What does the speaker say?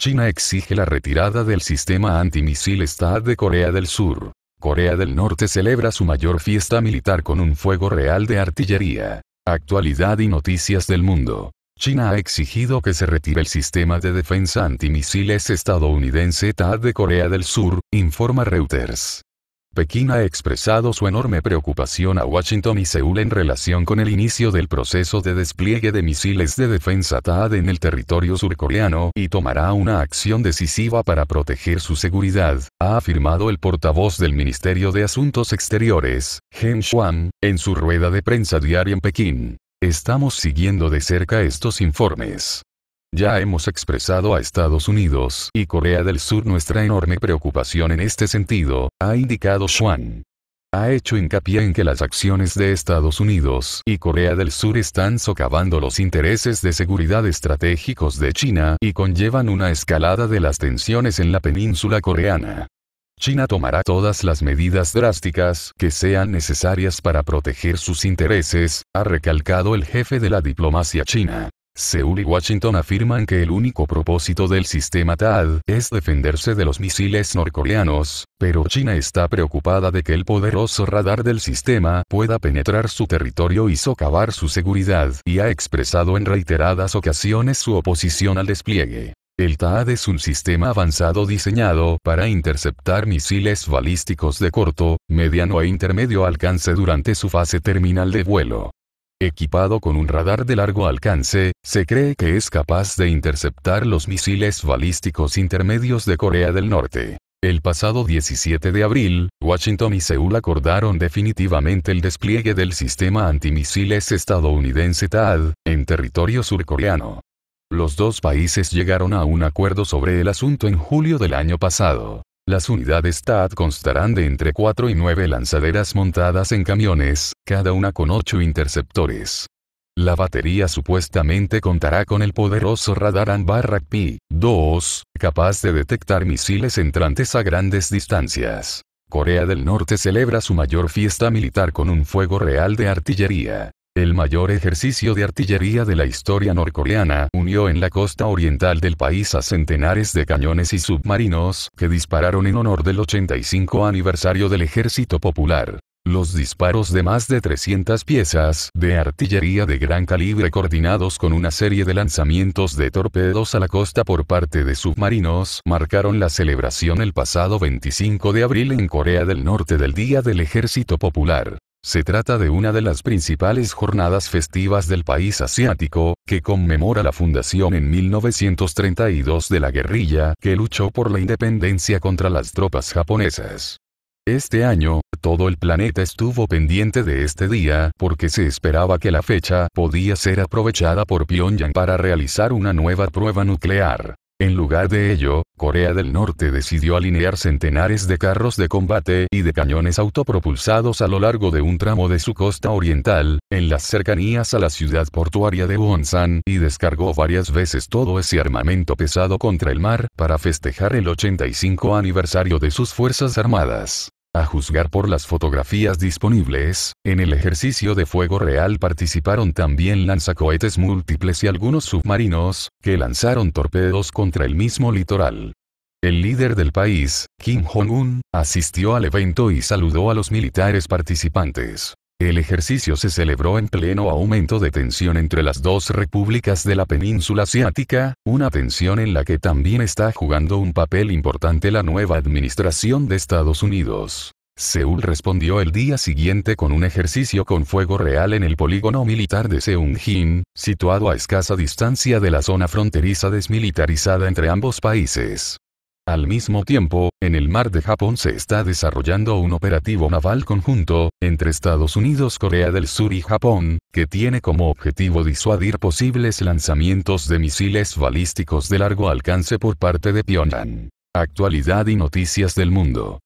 China exige la retirada del sistema antimisil TAD de Corea del Sur. Corea del Norte celebra su mayor fiesta militar con un fuego real de artillería. Actualidad y noticias del mundo. China ha exigido que se retire el sistema de defensa antimisiles estadounidense TAD de Corea del Sur, informa Reuters. Pekín ha expresado su enorme preocupación a Washington y Seúl en relación con el inicio del proceso de despliegue de misiles de defensa TAD en el territorio surcoreano y tomará una acción decisiva para proteger su seguridad, ha afirmado el portavoz del Ministerio de Asuntos Exteriores, Gen Shuang, en su rueda de prensa diaria en Pekín. Estamos siguiendo de cerca estos informes. Ya hemos expresado a Estados Unidos y Corea del Sur nuestra enorme preocupación en este sentido, ha indicado Xuan. Ha hecho hincapié en que las acciones de Estados Unidos y Corea del Sur están socavando los intereses de seguridad estratégicos de China y conllevan una escalada de las tensiones en la península coreana. China tomará todas las medidas drásticas que sean necesarias para proteger sus intereses, ha recalcado el jefe de la diplomacia china. Seúl y Washington afirman que el único propósito del sistema TAAD es defenderse de los misiles norcoreanos, pero China está preocupada de que el poderoso radar del sistema pueda penetrar su territorio y socavar su seguridad, y ha expresado en reiteradas ocasiones su oposición al despliegue. El TAAD es un sistema avanzado diseñado para interceptar misiles balísticos de corto, mediano e intermedio alcance durante su fase terminal de vuelo equipado con un radar de largo alcance, se cree que es capaz de interceptar los misiles balísticos intermedios de Corea del Norte. El pasado 17 de abril, Washington y Seúl acordaron definitivamente el despliegue del sistema antimisiles estadounidense TAD, en territorio surcoreano. Los dos países llegaron a un acuerdo sobre el asunto en julio del año pasado. Las unidades TAD constarán de entre 4 y 9 lanzaderas montadas en camiones, cada una con 8 interceptores. La batería supuestamente contará con el poderoso radar an P-2, capaz de detectar misiles entrantes a grandes distancias. Corea del Norte celebra su mayor fiesta militar con un fuego real de artillería el mayor ejercicio de artillería de la historia norcoreana unió en la costa oriental del país a centenares de cañones y submarinos que dispararon en honor del 85 aniversario del Ejército Popular. Los disparos de más de 300 piezas de artillería de gran calibre coordinados con una serie de lanzamientos de torpedos a la costa por parte de submarinos marcaron la celebración el pasado 25 de abril en Corea del Norte del Día del Ejército Popular. Se trata de una de las principales jornadas festivas del país asiático, que conmemora la fundación en 1932 de la guerrilla que luchó por la independencia contra las tropas japonesas. Este año, todo el planeta estuvo pendiente de este día porque se esperaba que la fecha podía ser aprovechada por Pyongyang para realizar una nueva prueba nuclear. En lugar de ello, Corea del Norte decidió alinear centenares de carros de combate y de cañones autopropulsados a lo largo de un tramo de su costa oriental, en las cercanías a la ciudad portuaria de Wonsan, y descargó varias veces todo ese armamento pesado contra el mar para festejar el 85 aniversario de sus Fuerzas Armadas. A juzgar por las fotografías disponibles, en el ejercicio de fuego real participaron también lanzacohetes múltiples y algunos submarinos, que lanzaron torpedos contra el mismo litoral. El líder del país, Kim Jong-un, asistió al evento y saludó a los militares participantes. El ejercicio se celebró en pleno aumento de tensión entre las dos repúblicas de la península asiática, una tensión en la que también está jugando un papel importante la nueva administración de Estados Unidos. Seúl respondió el día siguiente con un ejercicio con fuego real en el polígono militar de Seun-jin, situado a escasa distancia de la zona fronteriza desmilitarizada entre ambos países. Al mismo tiempo, en el mar de Japón se está desarrollando un operativo naval conjunto, entre Estados Unidos, Corea del Sur y Japón, que tiene como objetivo disuadir posibles lanzamientos de misiles balísticos de largo alcance por parte de Pyongyang. Actualidad y noticias del mundo.